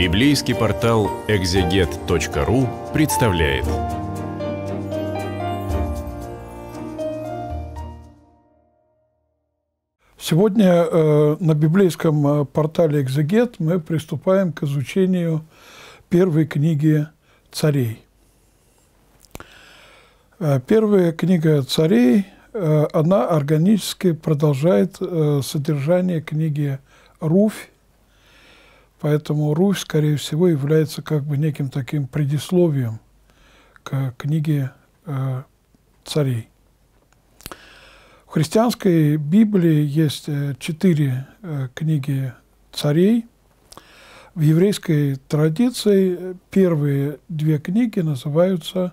Библейский портал экзегет.ру представляет. Сегодня э, на библейском э, портале «Экзегет» мы приступаем к изучению первой книги царей. Э, первая книга царей, э, она органически продолжает содержание книги «Руфь», Поэтому Русь, скорее всего, является как бы неким таким предисловием к книге э, царей. В христианской Библии есть э, четыре э, книги царей. В еврейской традиции первые две книги называются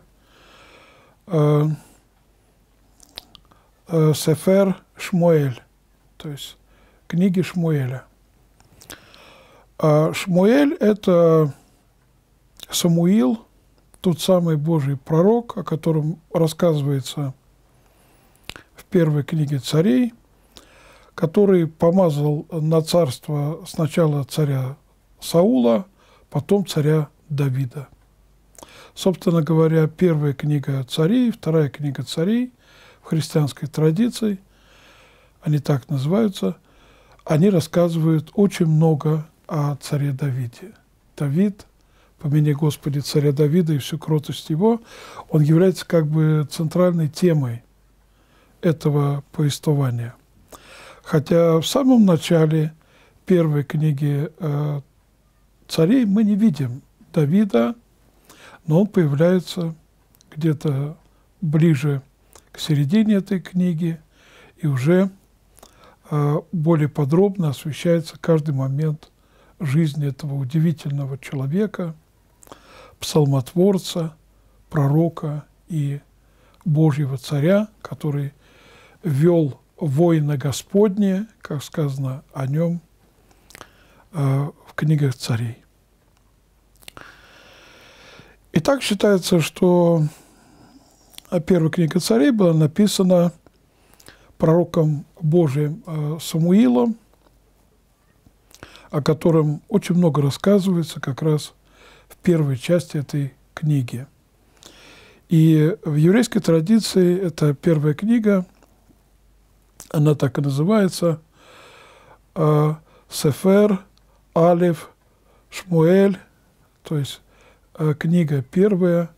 Сефер Шмуэль, то есть книги Шмуэля – а Шмуэль – это Самуил, тот самый Божий пророк, о котором рассказывается в первой книге царей, который помазал на царство сначала царя Саула, потом царя Давида. Собственно говоря, первая книга царей, вторая книга царей в христианской традиции, они так называются, они рассказывают очень много о царе Давиде. Давид, помяни Господи царя Давида и всю кротость его, он является как бы центральной темой этого повествования. Хотя в самом начале первой книги э, царей мы не видим Давида, но он появляется где-то ближе к середине этой книги и уже э, более подробно освещается каждый момент жизни этого удивительного человека, псалмотворца, пророка и Божьего царя, который вел войны Господне, как сказано о нем э, в книгах царей. И так считается, что первая книга царей была написана пророком Божьим э, Самуилом – о котором очень много рассказывается как раз в первой части этой книги. И в еврейской традиции это первая книга, она так и называется, э, Сефер Алиф Шмуэль, то есть э, книга первая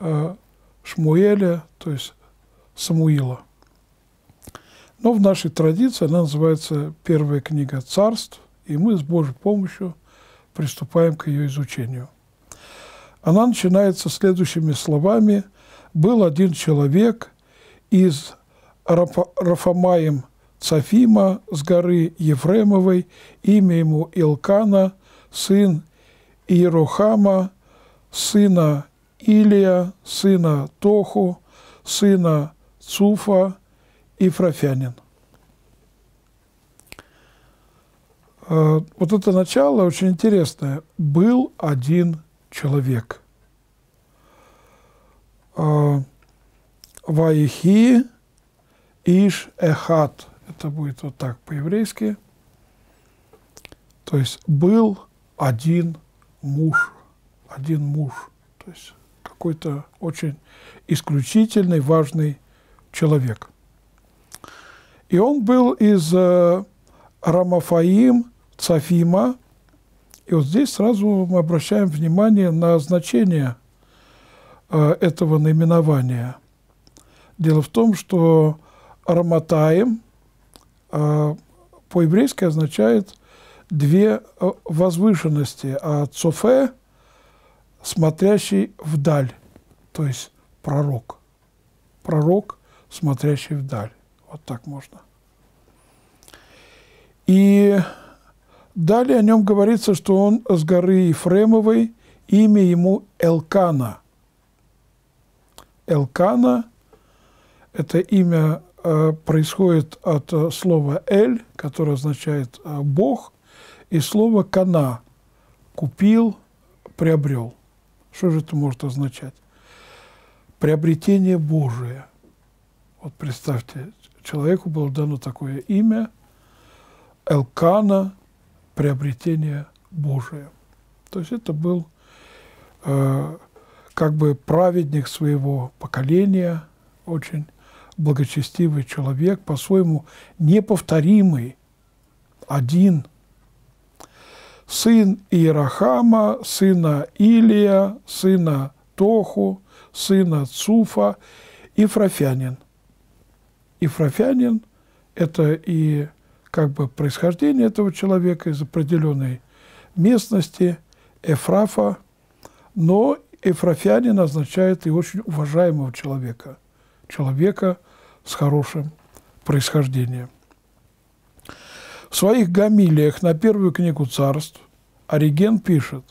э, Шмуэля, то есть Самуила. Но в нашей традиции она называется «Первая книга царств», и мы с Божьей помощью приступаем к ее изучению. Она начинается следующими словами. «Был один человек из Рафамаем Цафима с горы Ефремовой, имя ему Илкана, сын Иерухама, сына Илия, сына Тоху, сына Цуфа, и Фрафянин. Э, вот это начало очень интересное. Был один человек. Э, Ваихи Иш Эхат. Это будет вот так по-еврейски. То есть был один муж. Один муж. То есть какой-то очень исключительный, важный человек. И он был из э, Рамафаим – Цафима. И вот здесь сразу мы обращаем внимание на значение э, этого наименования. Дело в том, что Арматаем э, по-еврейски означает две э, возвышенности, а Цофе – смотрящий вдаль, то есть пророк. Пророк, смотрящий вдаль. Вот так можно. И Далее о нем говорится, что он с горы Ефремовой, имя ему Элкана. Элкана – это имя э, происходит от э, слова «эль», которое означает э, «бог», и слово «кана» – «купил», «приобрел». Что же это может означать? Приобретение Божие. Вот представьте, человеку было дано такое имя – Элкана – приобретение Божие. То есть это был э, как бы праведник своего поколения, очень благочестивый человек, по-своему неповторимый, один. Сын Иерахама, сына Илия, сына Тоху, сына Цуфа, Ифрофянин. Ифрофянин – это и как бы происхождение этого человека из определенной местности, Эфрафа, но эфрафянин означает и очень уважаемого человека, человека с хорошим происхождением. В своих гамилиях на первую книгу царств Ориген пишет,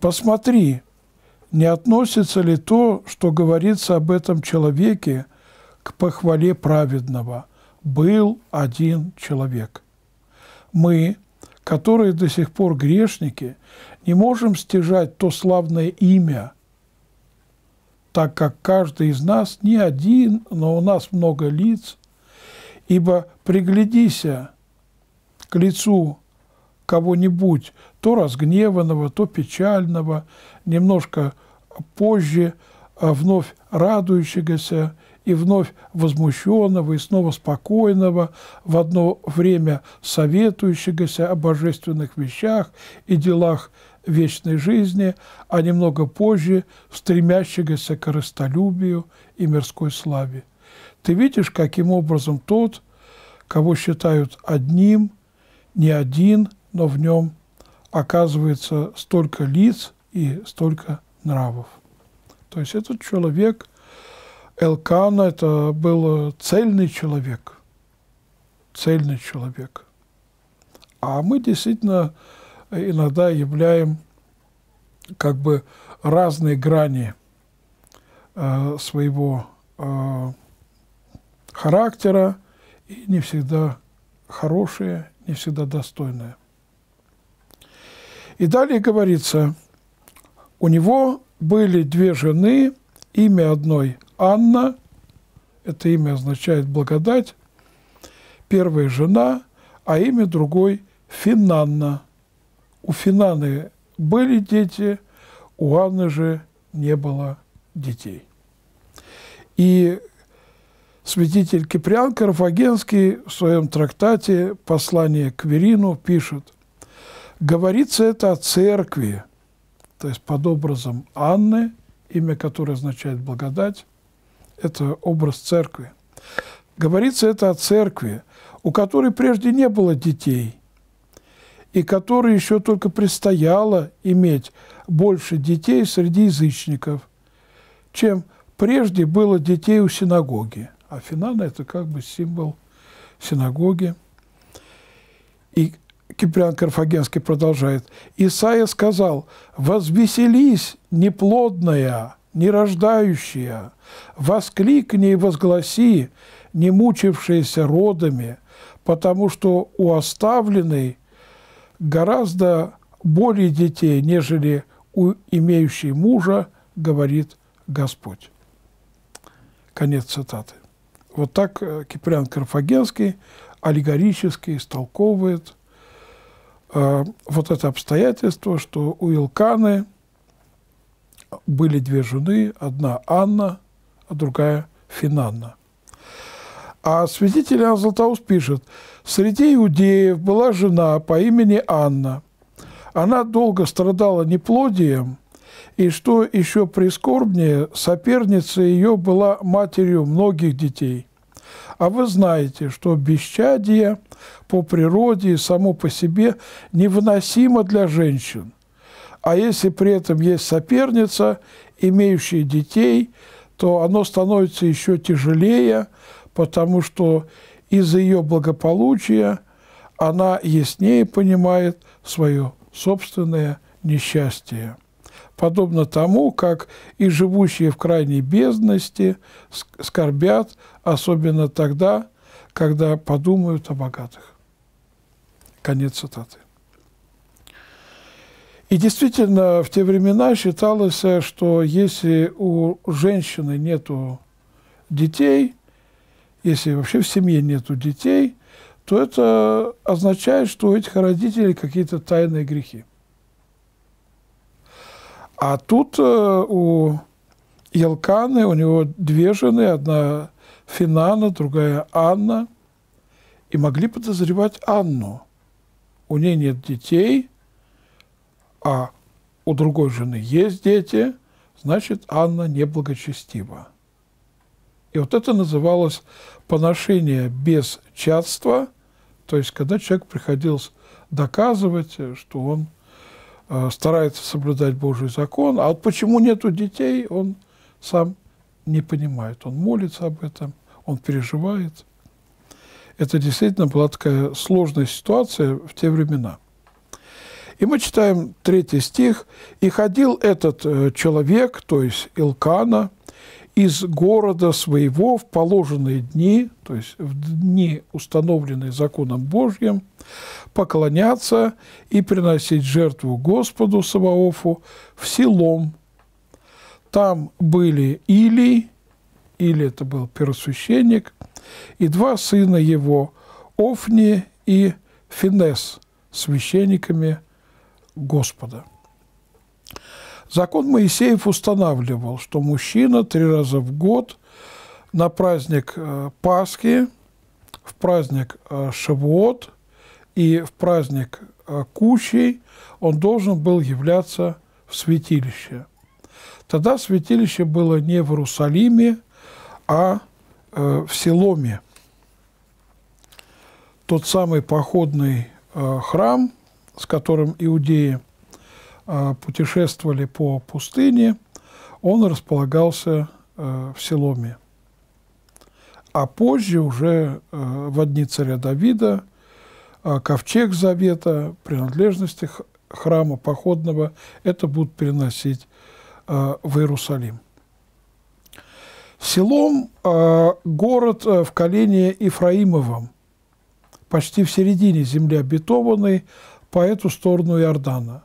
«Посмотри, не относится ли то, что говорится об этом человеке, к похвале праведного – был один человек. Мы, которые до сих пор грешники, не можем стяжать то славное имя, так как каждый из нас не один, но у нас много лиц, ибо приглядися к лицу кого-нибудь, то разгневанного, то печального, немножко позже а вновь радующегося, и вновь возмущенного, и снова спокойного, в одно время советующегося о божественных вещах и делах вечной жизни, а немного позже стремящегося к корыстолюбию и мирской славе. Ты видишь, каким образом тот, кого считают одним, не один, но в нем оказывается столько лиц и столько нравов. То есть этот человек – Элкана – это был э, цельный человек, цельный человек. А мы действительно э, иногда являем как бы разные грани э, своего э, характера, и не всегда хорошие, не всегда достойные. И далее говорится, у него были две жены, имя одной Анна, это имя означает благодать, первая жена, а имя другой Финанна. У Финаны были дети, у Анны же не было детей. И святитель Киприан Карфагенский в своем трактате «Послание к Верину» пишет, говорится это о церкви, то есть под образом Анны, имя которой означает благодать, это образ церкви. Говорится это о церкви, у которой прежде не было детей, и которой еще только предстояло иметь больше детей среди язычников, чем прежде было детей у синагоги. А Финана – это как бы символ синагоги. И Киприан Карфагенский продолжает. «Исаия сказал, «Возвеселись, неплодная, нерождающая, воскликни и возгласи, не мучившаяся родами, потому что у оставленной гораздо более детей, нежели у имеющей мужа, говорит Господь. Конец цитаты. Вот так э, Киприан Карфагенский аллегорически истолковывает э, вот это обстоятельство, что у Илканы – были две жены, одна Анна, а другая Финанна. А свидетель Иоанн Златоуст пишет, «Среди иудеев была жена по имени Анна. Она долго страдала неплодием, и, что еще прискорбнее, соперница ее была матерью многих детей. А вы знаете, что бесчадие по природе и само по себе невыносимо для женщин, а если при этом есть соперница, имеющая детей, то оно становится еще тяжелее, потому что из-за ее благополучия она яснее понимает свое собственное несчастье. Подобно тому, как и живущие в крайней бедности скорбят, особенно тогда, когда подумают о богатых. Конец цитаты. И действительно, в те времена считалось, э, что если у женщины нет детей, если вообще в семье нет детей, то это означает, что у этих родителей какие-то тайные грехи. А тут э, у Елканы, у него две жены, одна Финана, другая Анна, и могли подозревать Анну. У нее нет детей – а у другой жены есть дети, значит, Анна неблагочестива. И вот это называлось поношение без чадства, то есть когда человек приходилось доказывать, что он э, старается соблюдать Божий закон, а вот почему нету детей, он сам не понимает. Он молится об этом, он переживает. Это действительно была такая сложная ситуация в те времена – и мы читаем третий стих. «И ходил этот э, человек, то есть Илкана, из города своего в положенные дни, то есть в дни, установленные законом Божьим, поклоняться и приносить жертву Господу Саваофу в селом. Там были Или, Или это был первосвященник, и два сына его, Офни и Финес, священниками Господа. Закон Моисеев устанавливал, что мужчина три раза в год на праздник э, Пасхи, в праздник э, Шавуот и в праздник э, Кущей он должен был являться в святилище. Тогда святилище было не в Иерусалиме, а в Селоме. Тот самый походный храм – с которым иудеи а, путешествовали по пустыне, он располагался э, в Селоме. А позже уже э, в одни царя Давида а, ковчег завета, принадлежности храма походного, это будут переносить э, в Иерусалим. Селом – город в колене Ефраимовом, почти в середине земли обетованной, по эту сторону Иордана.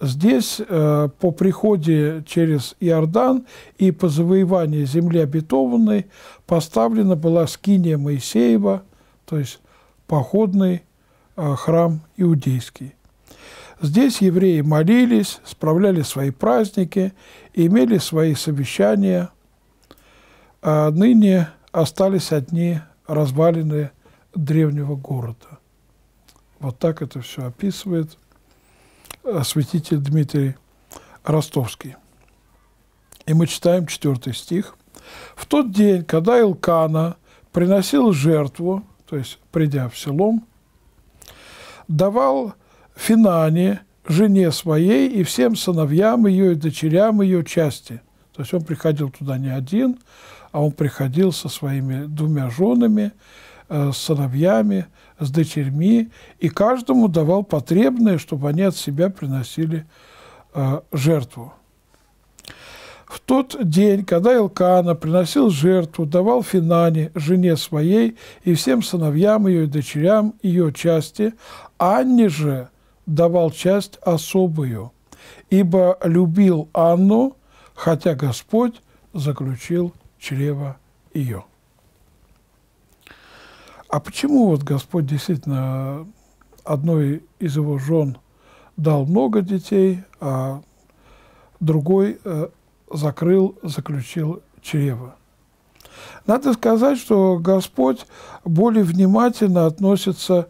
Здесь э, по приходе через Иордан и по завоеванию земли обетованной поставлена была скиния Моисеева, то есть походный э, храм иудейский. Здесь евреи молились, справляли свои праздники, имели свои совещания, а ныне остались одни развалины древнего города. Вот так это все описывает э, осветитель Дмитрий Ростовский. И мы читаем четвертый стих. «В тот день, когда Илкана приносил жертву, то есть придя в селом, давал Финане, жене своей и всем сыновьям ее и дочерям ее части». То есть он приходил туда не один, а он приходил со своими двумя женами, э, сыновьями, с дочерьми, и каждому давал потребное, чтобы они от себя приносили э, жертву. В тот день, когда Илкана приносил жертву, давал Финане, жене своей, и всем сыновьям ее и дочерям ее части, Анне же давал часть особую, ибо любил Анну, хотя Господь заключил чрево ее. А почему вот Господь действительно одной из его жен дал много детей, а другой э, закрыл, заключил чрево? Надо сказать, что Господь более внимательно относится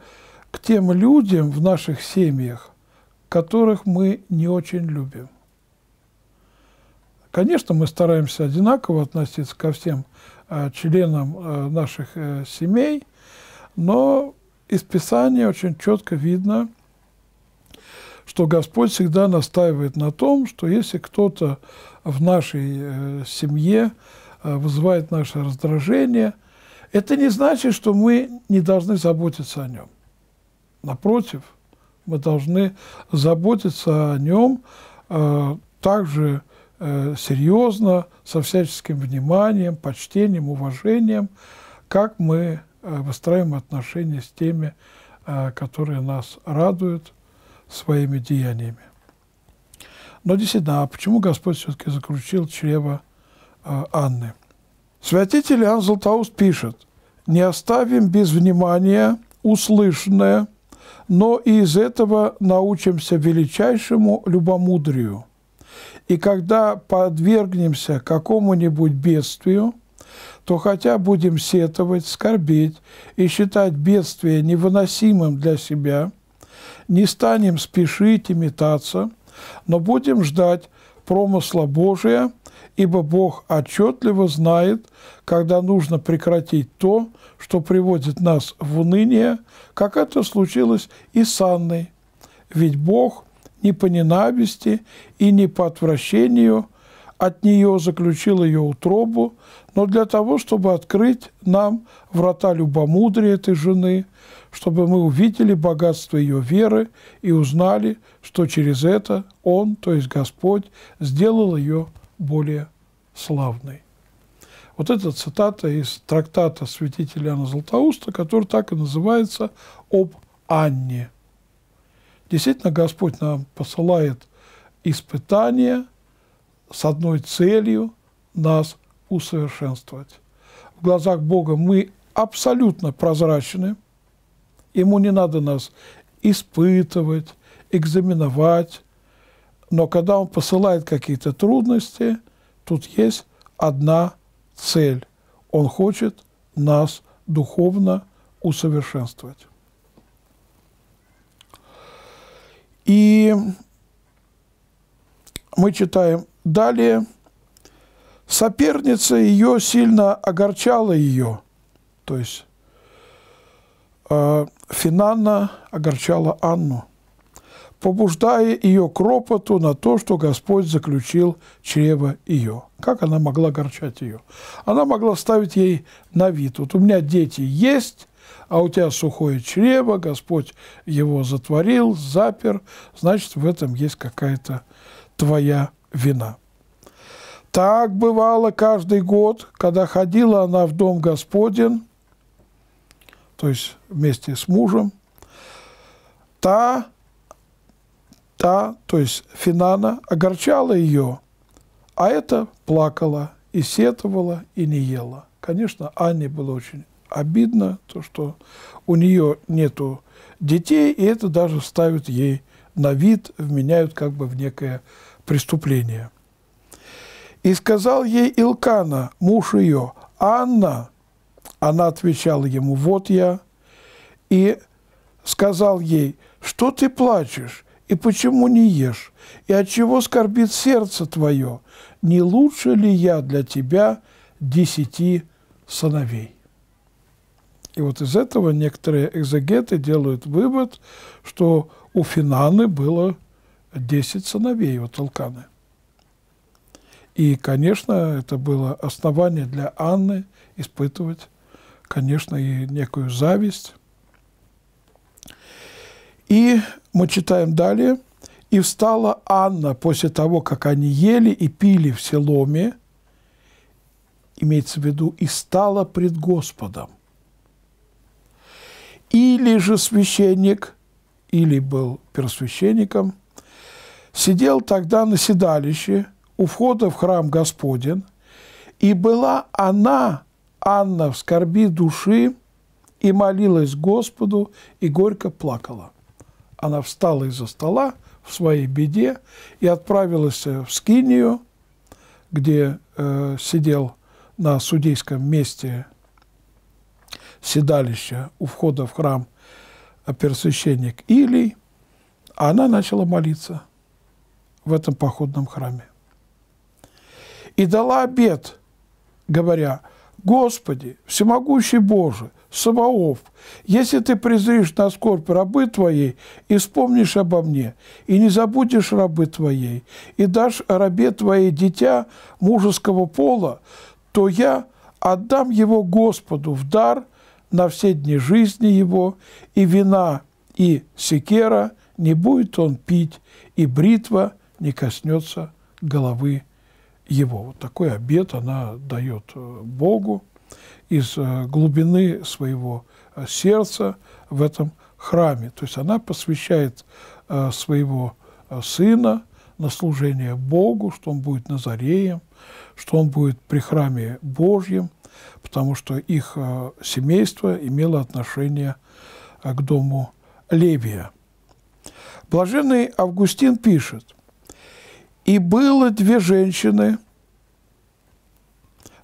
к тем людям в наших семьях, которых мы не очень любим. Конечно, мы стараемся одинаково относиться ко всем э, членам э, наших семей – но из Писания очень четко видно, что Господь всегда настаивает на том, что если кто-то в нашей э, семье э, вызывает наше раздражение, это не значит, что мы не должны заботиться о нем. Напротив, мы должны заботиться о нем э, также э, серьезно, со всяческим вниманием, почтением, уважением, как мы Э, выстраиваем отношения с теми, э, которые нас радуют своими деяниями. Но действительно, а почему Господь все-таки заключил чрево э, Анны? Святитель Иоанн Златоуст пишет, «Не оставим без внимания услышанное, но и из этого научимся величайшему любомудрию. И когда подвергнемся какому-нибудь бедствию – то хотя будем сетовать, скорбеть и считать бедствие невыносимым для себя, не станем спешить и метаться, но будем ждать промысла Божия, ибо Бог отчетливо знает, когда нужно прекратить то, что приводит нас в уныние, как это случилось и с Анной. Ведь Бог не по ненависти и не по отвращению – от нее заключил ее утробу, но для того, чтобы открыть нам врата любомудрия этой жены, чтобы мы увидели богатство ее веры и узнали, что через это Он, то есть Господь, сделал ее более славной. Вот эта цитата из трактата святителя Иоанна Златоуста, который так и называется «Об Анне». Действительно, Господь нам посылает испытания – с одной целью – нас усовершенствовать. В глазах Бога мы абсолютно прозрачны, Ему не надо нас испытывать, экзаменовать, но когда Он посылает какие-то трудности, тут есть одна цель. Он хочет нас духовно усовершенствовать. И мы читаем Далее. Соперница ее сильно огорчала ее, то есть э, Финанна огорчала Анну, побуждая ее к ропоту на то, что Господь заключил чрево ее. Как она могла огорчать ее? Она могла ставить ей на вид. Вот у меня дети есть, а у тебя сухое чрево, Господь его затворил, запер, значит, в этом есть какая-то твоя вина. Так бывало каждый год, когда ходила она в дом Господен, то есть вместе с мужем, та, та, то есть Финана, огорчала ее, а это плакала и сетовала, и не ела. Конечно, Анне было очень обидно, то, что у нее нету детей, и это даже ставит ей на вид, вменяют как бы в некое преступления. И сказал ей Илкана, муж ее, «Анна!» Она отвечала ему, «Вот я». И сказал ей, «Что ты плачешь? И почему не ешь? И от чего скорбит сердце твое? Не лучше ли я для тебя десяти сыновей?» И вот из этого некоторые экзегеты делают вывод, что у Финаны было 10 сыновей у Толканы. И, конечно, это было основание для Анны испытывать, конечно, и некую зависть. И мы читаем далее. «И встала Анна после того, как они ели и пили в Селоме, имеется в виду, и стала пред Господом. Или же священник, или был первосвященником – сидел тогда на седалище у входа в храм Господен, и была она, Анна, в скорби души, и молилась Господу, и горько плакала. Она встала из-за стола в своей беде и отправилась э, в Скинию, где э, сидел на судейском месте седалище у входа в храм э, пересвященник Илий, а она начала молиться – в этом походном храме. И дала обед, говоря, «Господи, всемогущий Боже, Саваоф, если ты презришь на скорбь рабы твоей и вспомнишь обо мне, и не забудешь рабы твоей, и дашь рабе твоей дитя мужеского пола, то я отдам его Господу в дар на все дни жизни его, и вина, и секера не будет он пить, и бритва не коснется головы его. Вот такой обет она дает э, Богу из э, глубины своего э, сердца в этом храме. То есть она посвящает своего сына на служение Богу, что он будет Назареем, что он будет при храме Божьем, потому что их семейство имело отношение к дому Левия. Блаженный Августин пишет, и было две женщины,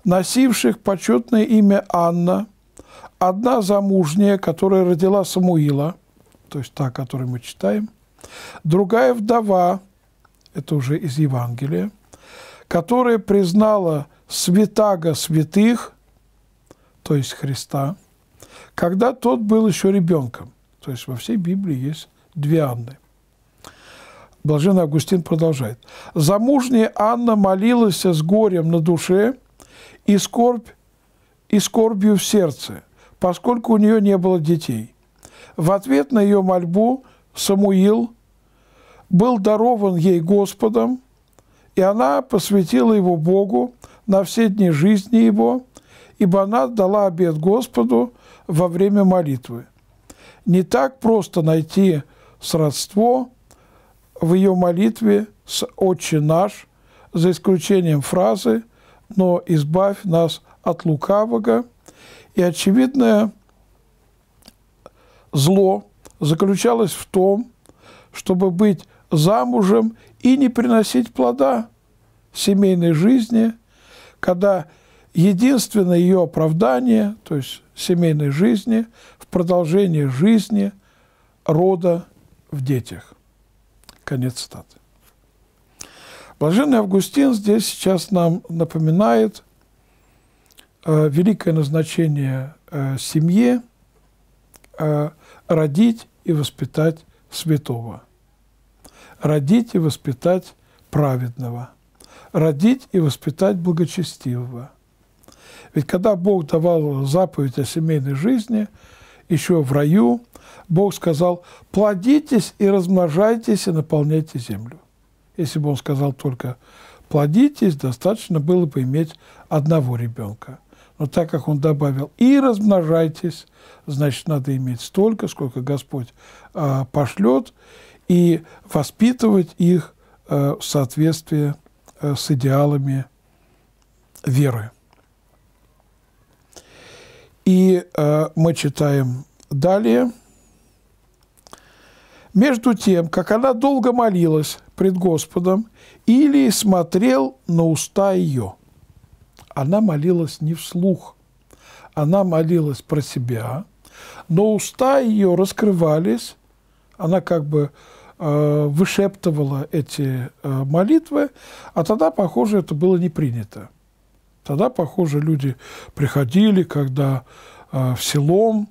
носивших почетное имя Анна, одна замужняя, которая родила Самуила, то есть та, которую мы читаем, другая вдова, это уже из Евангелия, которая признала святаго святых, то есть Христа, когда тот был еще ребенком. То есть во всей Библии есть две Анны. Блаженный Августин продолжает. «Замужняя Анна молилась с горем на душе и, скорбь, и скорбью в сердце, поскольку у нее не было детей. В ответ на ее мольбу Самуил был дарован ей Господом, и она посвятила его Богу на все дни жизни его, ибо она дала обед Господу во время молитвы. Не так просто найти сродство – в ее молитве с «Отче наш», за исключением фразы «Но избавь нас от лукавого». И очевидное зло заключалось в том, чтобы быть замужем и не приносить плода семейной жизни, когда единственное ее оправдание, то есть семейной жизни, в продолжении жизни рода в детях. Конец цитаты. Блаженный Августин здесь сейчас нам напоминает э, великое назначение э, семье э, родить и воспитать святого, родить и воспитать праведного, родить и воспитать благочестивого. Ведь когда Бог давал заповедь о семейной жизни, еще в раю Бог сказал, плодитесь и размножайтесь и наполняйте землю. Если бы он сказал только плодитесь, достаточно было бы иметь одного ребенка. Но так как он добавил «и размножайтесь», значит, надо иметь столько, сколько Господь э, пошлет, и воспитывать их э, в соответствии э, с идеалами веры. И э, мы читаем далее – между тем, как она долго молилась пред Господом, Илий смотрел на уста ее. Она молилась не вслух, она молилась про себя, но уста ее раскрывались, она как бы э, вышептывала эти э, молитвы, а тогда, похоже, это было не принято. Тогда, похоже, люди приходили, когда э, в селом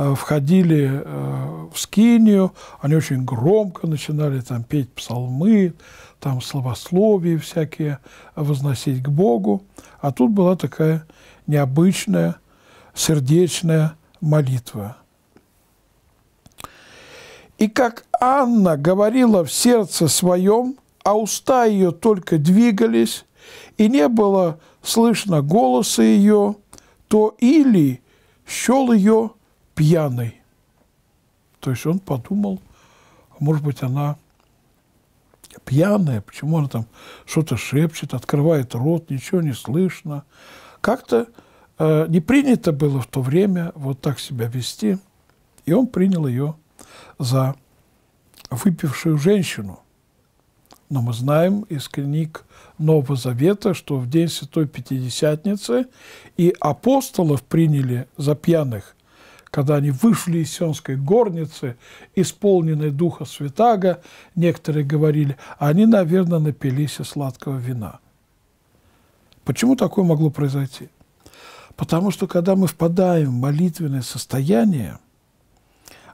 Э, входили э, в скинию, они очень громко начинали там петь псалмы, там словословия всякие, возносить к Богу. А тут была такая необычная сердечная молитва. И как Анна говорила в сердце своем, а уста ее только двигались, и не было слышно голоса ее, то Или щел ее пьяной. То есть он подумал, а может быть, она пьяная, почему она там что-то шепчет, открывает рот, ничего не слышно. Как-то э, не принято было в то время вот так себя вести, и он принял ее за выпившую женщину. Но мы знаем из книг Нового Завета, что в день Святой Пятидесятницы и апостолов приняли за пьяных, когда они вышли из Сионской горницы, исполненные Духа Святаго, некоторые говорили, они, наверное, напились из сладкого вина. Почему такое могло произойти? Потому что, когда мы впадаем в молитвенное состояние,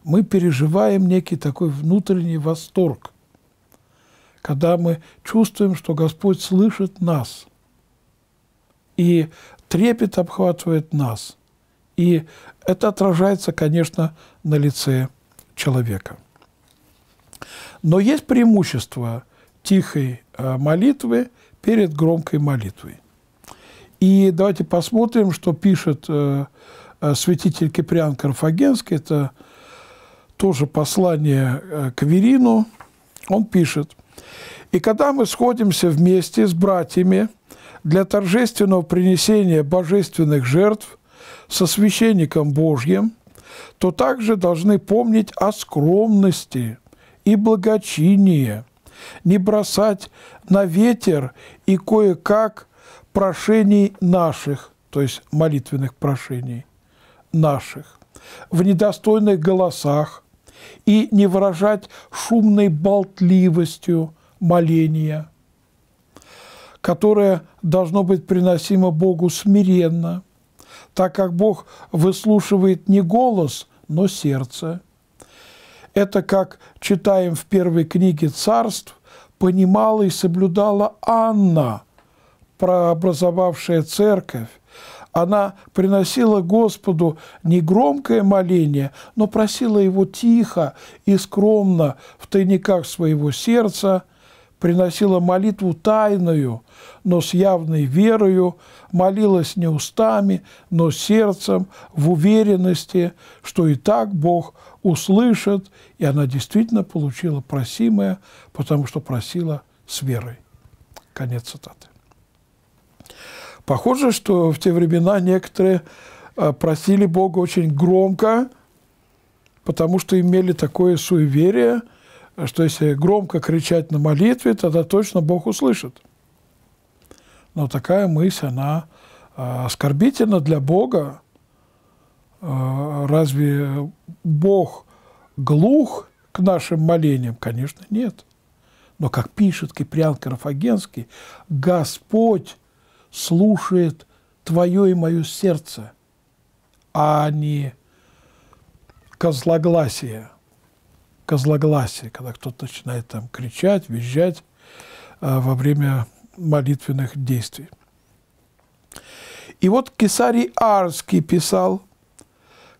мы переживаем некий такой внутренний восторг, когда мы чувствуем, что Господь слышит нас, и трепет обхватывает нас – и это отражается, конечно, на лице человека. Но есть преимущество тихой э, молитвы перед громкой молитвой. И давайте посмотрим, что пишет э, э, святитель Киприан Карфагенский. Это тоже послание к Верину. Он пишет. «И когда мы сходимся вместе с братьями для торжественного принесения божественных жертв – со священником Божьим, то также должны помнить о скромности и благочинии, не бросать на ветер и кое-как прошений наших, то есть молитвенных прошений наших, в недостойных голосах и не выражать шумной болтливостью моления, которое должно быть приносимо Богу смиренно – так как Бог выслушивает не голос, но сердце. Это, как читаем в первой книге царств, понимала и соблюдала Анна, прообразовавшая церковь. Она приносила Господу не громкое моление, но просила его тихо и скромно в тайниках своего сердца – приносила молитву тайную, но с явной верою, молилась не устами, но сердцем, в уверенности, что и так Бог услышит, и она действительно получила просимое, потому что просила с верой. Конец цитаты. Похоже, что в те времена некоторые а, просили Бога очень громко, потому что имели такое суеверие – что если громко кричать на молитве, тогда точно Бог услышит. Но такая мысль, она а, оскорбительна для Бога. А, разве Бог глух к нашим молениям? Конечно, нет. Но, как пишет Киприан Карафагенский, Господь слушает твое и мое сердце, а не козлогласие – козлогласие, когда кто-то начинает там кричать, визжать э, во время молитвенных действий. И вот Кесарий Арский писал,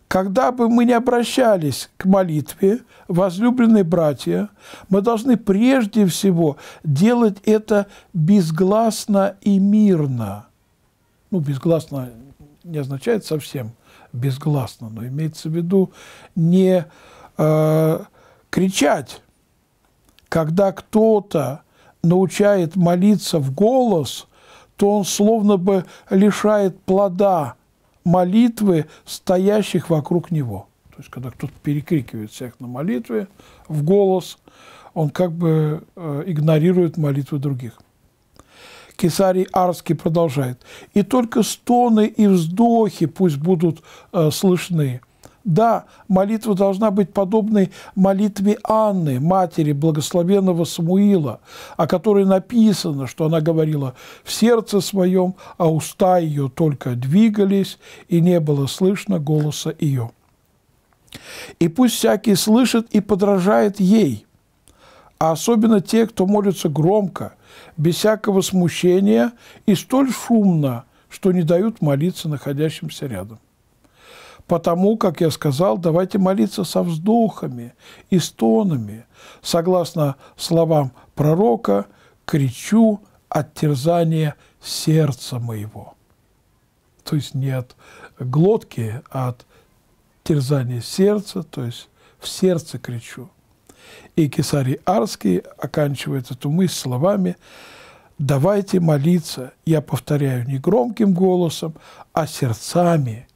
«Когда бы мы не обращались к молитве, возлюбленные братья, мы должны прежде всего делать это безгласно и мирно». Ну, безгласно не означает совсем безгласно, но имеется в виду не э, кричать. Когда кто-то научает молиться в голос, то он словно бы лишает плода молитвы стоящих вокруг него. То есть, когда кто-то перекрикивает всех на молитве в голос, он как бы э, игнорирует молитвы других. Кесарий Арский продолжает. «И только стоны и вздохи пусть будут э, слышны, да, молитва должна быть подобной молитве Анны, матери благословенного Самуила, о которой написано, что она говорила «в сердце своем, а уста ее только двигались, и не было слышно голоса ее». И пусть всякий слышит и подражает ей, а особенно те, кто молится громко, без всякого смущения и столь шумно, что не дают молиться находящимся рядом. Потому, как я сказал, давайте молиться со вздохами и стонами, согласно словам пророка, кричу от терзания сердца моего. То есть не от глотки, а от терзания сердца, то есть в сердце кричу. И Кесарий Арский оканчивает эту мысль словами «Давайте молиться, я повторяю не громким голосом, а сердцами,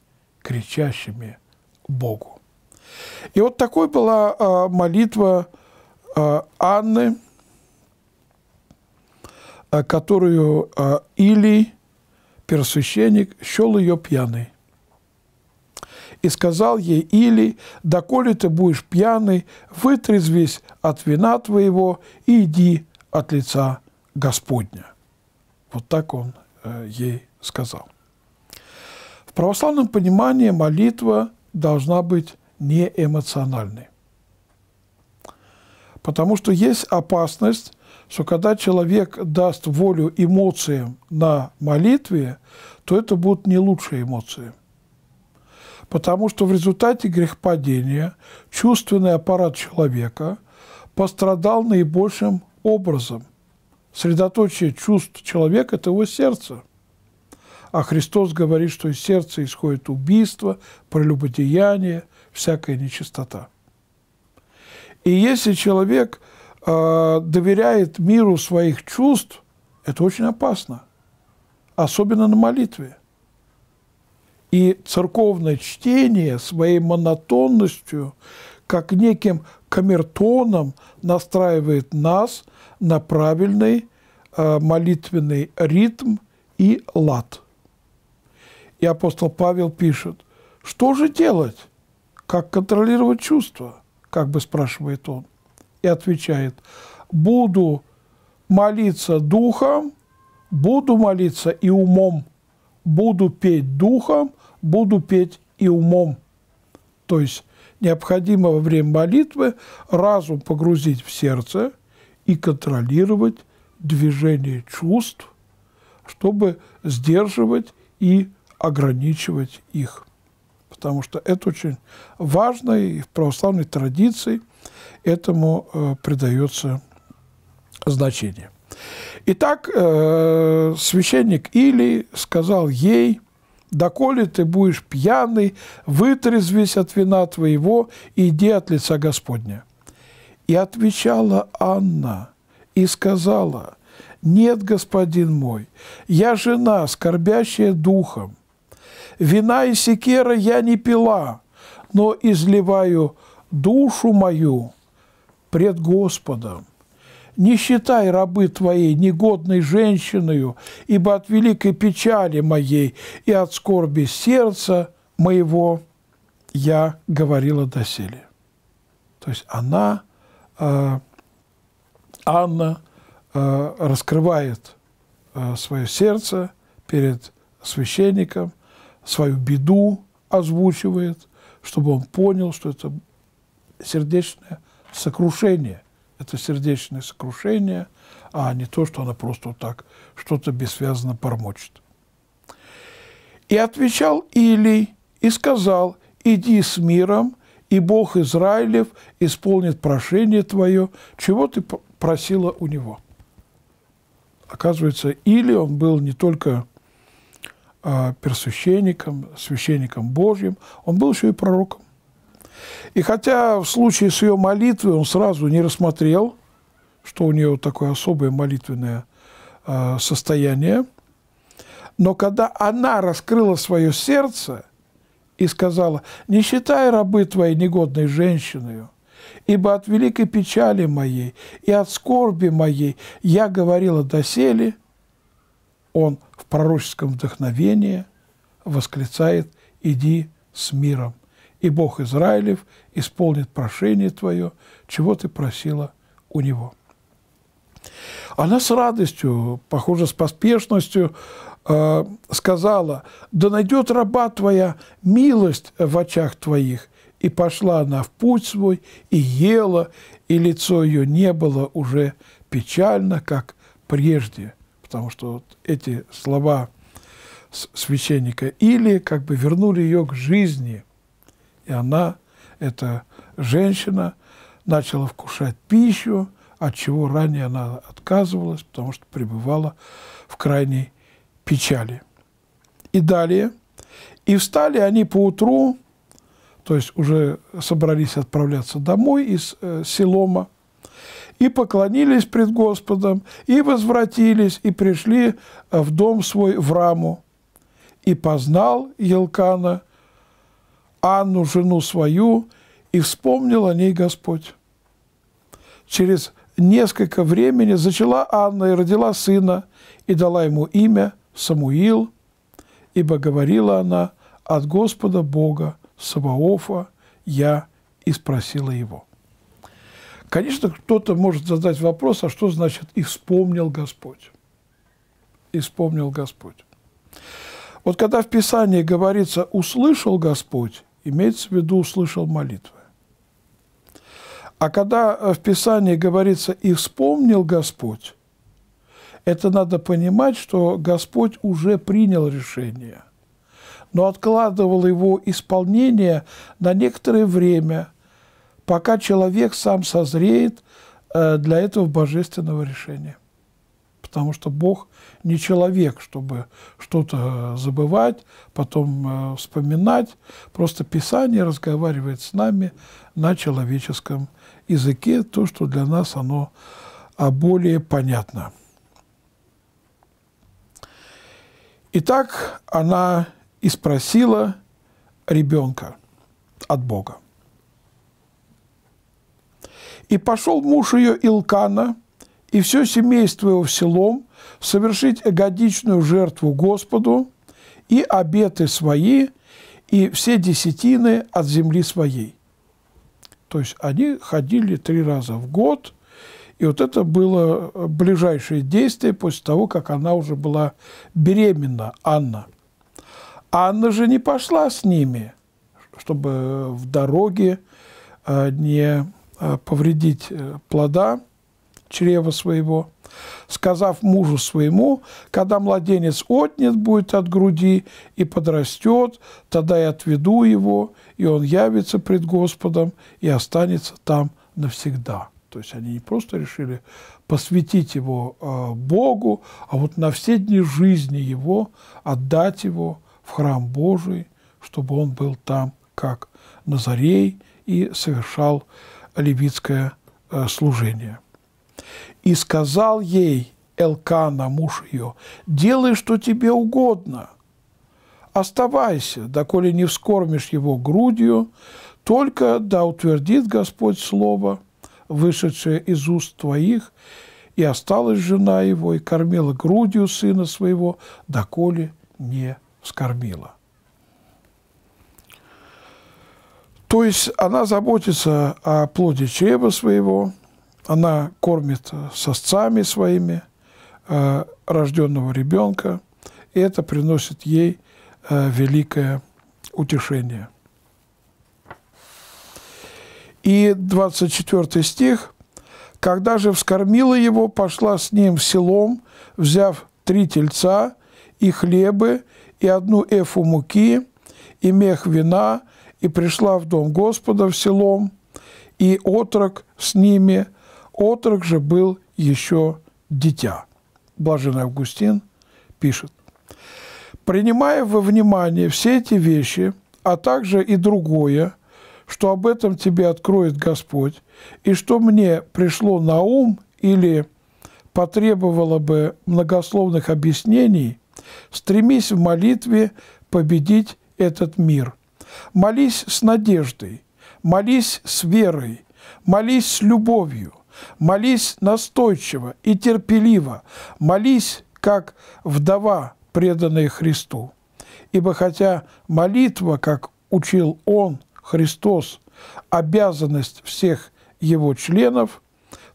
кричащими Богу. И вот такой была а, молитва а, Анны, а, которую Илий, первосвященник, щел ее пьяной. И сказал ей Или, доколе ты будешь пьяный, вытрезвись от вина твоего и иди от лица Господня. Вот так он э, ей сказал. В православном понимании молитва должна быть неэмоциональной. Потому что есть опасность, что когда человек даст волю эмоциям на молитве, то это будут не лучшие эмоции. Потому что в результате грехопадения чувственный аппарат человека пострадал наибольшим образом. Средоточие чувств человека – это его сердце – а Христос говорит, что из сердца исходит убийство, прелюбодеяние, всякая нечистота. И если человек э, доверяет миру своих чувств, это очень опасно, особенно на молитве. И церковное чтение своей монотонностью, как неким камертоном, настраивает нас на правильный э, молитвенный ритм и лад. И апостол Павел пишет, что же делать? Как контролировать чувства? Как бы спрашивает он. И отвечает, буду молиться духом, буду молиться и умом, буду петь духом, буду петь и умом. То есть необходимо во время молитвы разум погрузить в сердце и контролировать движение чувств, чтобы сдерживать и ограничивать их. Потому что это очень важно, и в православной традиции этому э, придается значение. Итак, э, священник Или сказал ей, «Доколе ты будешь пьяный, вытрезвись от вина твоего иди от лица Господня». И отвечала Анна и сказала, «Нет, господин мой, я жена, скорбящая духом, вина и секера я не пила, но изливаю душу мою пред Господом. Не считай рабы твоей негодной женщиною, ибо от великой печали моей и от скорби сердца моего я говорила доселе. То есть она, а, Анна, а, раскрывает а, свое сердце перед священником свою беду озвучивает, чтобы он понял, что это сердечное сокрушение. Это сердечное сокрушение, а не то, что она просто вот так что-то бессвязно бормочет. И отвечал Илий и сказал, иди с миром, и Бог Израилев исполнит прошение твое, чего ты просила у него. Оказывается, Или он был не только а, персвященником, священником Божьим, он был еще и пророком. И хотя в случае с ее молитвой он сразу не рассмотрел, что у нее такое особое молитвенное а, состояние, но когда она раскрыла свое сердце и сказала, «Не считай рабы твоей негодной женщиною, ибо от великой печали моей и от скорби моей я говорила доселе, он в пророческом вдохновении восклицает «Иди с миром, и Бог Израилев исполнит прошение твое, чего ты просила у него». Она с радостью, похоже, с поспешностью э, сказала, «Да найдет раба твоя милость в очах твоих». И пошла она в путь свой, и ела, и лицо ее не было уже печально, как прежде – потому что вот эти слова священника, или как бы вернули ее к жизни. И она, эта женщина, начала вкушать пищу, от чего ранее она отказывалась, потому что пребывала в крайней печали. И далее. И встали они поутру, то есть уже собрались отправляться домой из э, Селома, и поклонились пред Господом, и возвратились, и пришли э, в дом свой в Раму. И познал Елкана Анну, жену свою, и вспомнил о ней Господь. Через несколько времени зачала Анна и родила сына, и дала ему имя Самуил, ибо говорила она, от Господа Бога Саваофа я и спросила его. Конечно, кто-то может задать вопрос, а что значит «и вспомнил Господь»? «И вспомнил Господь». Вот когда в Писании говорится «услышал Господь», имеется в виду «услышал молитвы». А когда э, в Писании говорится «и вспомнил Господь», это надо понимать, что Господь уже принял решение, но откладывал его исполнение на некоторое время – пока человек сам созреет э, для этого божественного решения. Потому что Бог не человек, чтобы что-то э, забывать, потом э, вспоминать. Просто Писание разговаривает с нами на человеческом языке, то, что для нас оно а, более понятно. Итак, она и спросила ребенка от Бога. И пошел муж ее Илкана, и все семейство его в селом, совершить годичную жертву Господу, и обеты свои, и все десятины от земли своей. То есть они ходили три раза в год, и вот это было э, ближайшее действие после того, как она уже была беременна, Анна. Анна же не пошла с ними, чтобы в дороге э, не Э, повредить э, плода чрева своего, сказав мужу своему, когда младенец отнят будет от груди и подрастет, тогда я отведу его, и он явится пред Господом и останется там навсегда. То есть они не просто решили посвятить его э, Богу, а вот на все дни жизни его отдать его в храм Божий, чтобы он был там как Назарей и совершал левитское э, служение. «И сказал ей Элкана, муж ее, делай, что тебе угодно, оставайся, доколе не вскормишь его грудью, только да утвердит Господь слово, вышедшее из уст твоих, и осталась жена его, и кормила грудью сына своего, доколе не вскормила. То есть она заботится о плоде чрева своего, она кормит сосцами своими э, рожденного ребенка, и это приносит ей э, великое утешение. И 24 стих. «Когда же вскормила его, пошла с ним в селом, взяв три тельца и хлебы, и одну эфу муки, и мех вина, и пришла в дом Господа в селом, и отрок с ними, отрок же был еще дитя. Блаженный Августин пишет. Принимая во внимание все эти вещи, а также и другое, что об этом тебе откроет Господь, и что мне пришло на ум или потребовало бы многословных объяснений, стремись в молитве победить этот мир – Молись с надеждой, молись с верой, молись с любовью, молись настойчиво и терпеливо, молись, как вдова, преданная Христу. Ибо хотя молитва, как учил Он, Христос, обязанность всех его членов,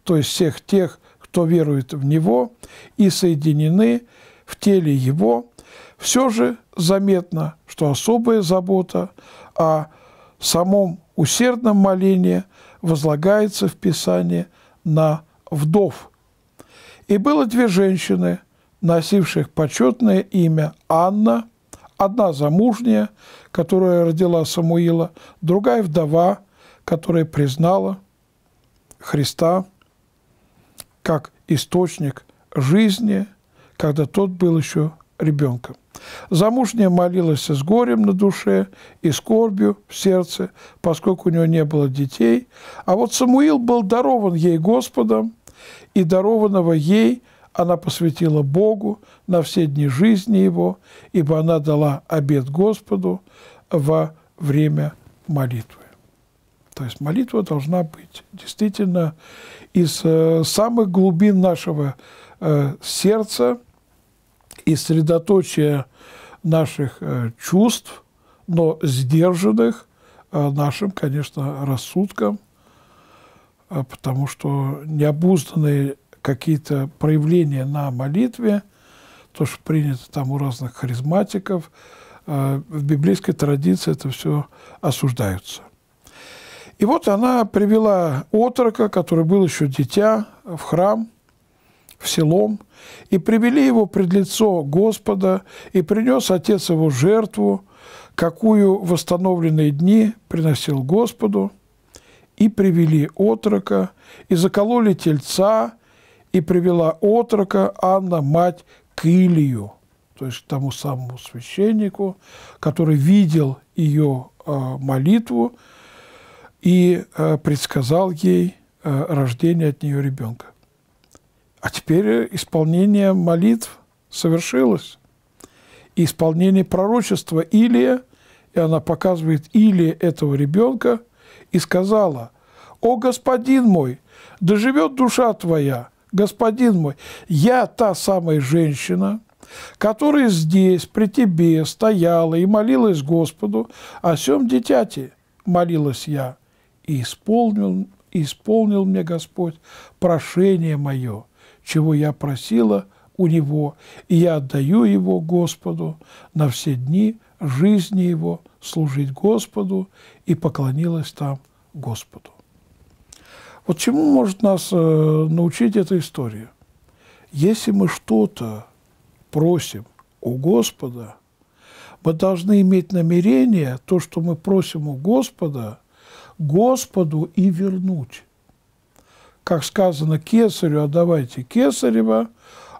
то есть всех тех, кто верует в Него, и соединены в теле Его, все же заметно, что особая забота о самом усердном молении возлагается в Писании на вдов. И было две женщины, носивших почетное имя Анна, одна замужняя, которая родила Самуила, другая вдова, которая признала Христа как источник жизни, когда тот был еще ребенком. Замужняя молилась с горем на душе и скорбью в сердце, поскольку у нее не было детей. А вот Самуил был дарован ей Господом, и дарованного ей она посвятила Богу на все дни жизни его, ибо она дала обед Господу во время молитвы. То есть молитва должна быть действительно из э, самых глубин нашего э, сердца – и средоточие наших э, чувств, но сдержанных э, нашим, конечно, рассудком, э, потому что необузданные какие-то проявления на молитве, то, что принято там у разных харизматиков, в библейской традиции это все осуждаются. И вот она привела отрока, который был еще дитя, в храм – в селом, и привели его пред лицо Господа, и принес отец его жертву, какую в восстановленные дни приносил Господу, и привели отрока, и закололи тельца, и привела отрока Анна, мать, к Илию, то есть к тому самому священнику, который видел ее а, молитву и а, предсказал ей а, рождение от нее ребенка. А теперь э, исполнение молитв совершилось. И исполнение пророчества Илия, и она показывает Илия этого ребенка, и сказала, «О, господин мой, да живет душа твоя, господин мой, я та самая женщина, которая здесь при тебе стояла и молилась Господу о сем дитяти, молилась я, и исполнил, исполнил мне Господь прошение мое» чего я просила у Него, и я отдаю его Господу на все дни жизни его служить Господу и поклонилась там Господу. Вот чему может нас э, научить эта история? Если мы что-то просим у Господа, мы должны иметь намерение то, что мы просим у Господа, Господу и вернуть как сказано, кесарю отдавайте кесарева,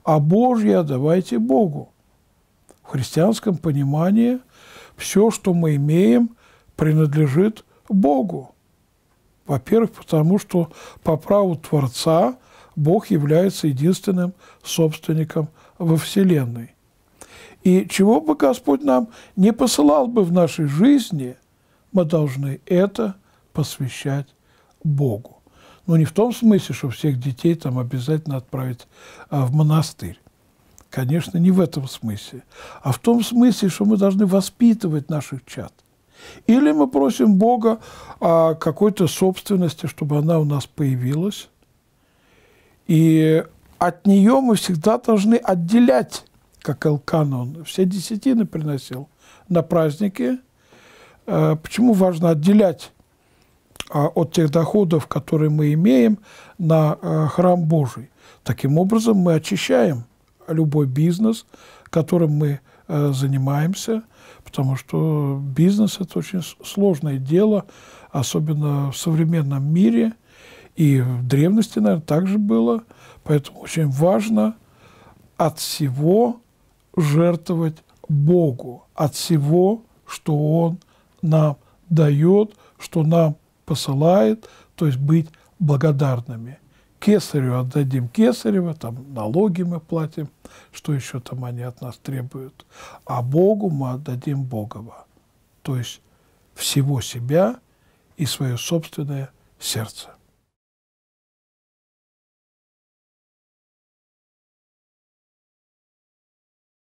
а Божье отдавайте Богу. В христианском понимании все, что мы имеем, принадлежит Богу. Во-первых, потому что по праву Творца Бог является единственным собственником во Вселенной. И чего бы Господь нам не посылал бы в нашей жизни, мы должны это посвящать Богу. Но ну, не в том смысле, что всех детей там обязательно отправить а, в монастырь. Конечно, не в этом смысле. А в том смысле, что мы должны воспитывать наших чад. Или мы просим Бога о а, какой-то собственности, чтобы она у нас появилась. И от нее мы всегда должны отделять, как Элкана, он все десятины приносил на праздники. А, почему важно отделять а, от тех доходов, которые мы имеем на а, храм Божий. Таким образом, мы очищаем любой бизнес, которым мы а, занимаемся, потому что бизнес – это очень сложное дело, особенно в современном мире, и в древности, наверное, также было. Поэтому очень важно от всего жертвовать Богу, от всего, что Он нам дает, что нам посылает, то есть быть благодарными. Кесарю отдадим кесарево, там налоги мы платим, что еще там они от нас требуют. А Богу мы отдадим Богова, то есть всего себя и свое собственное сердце.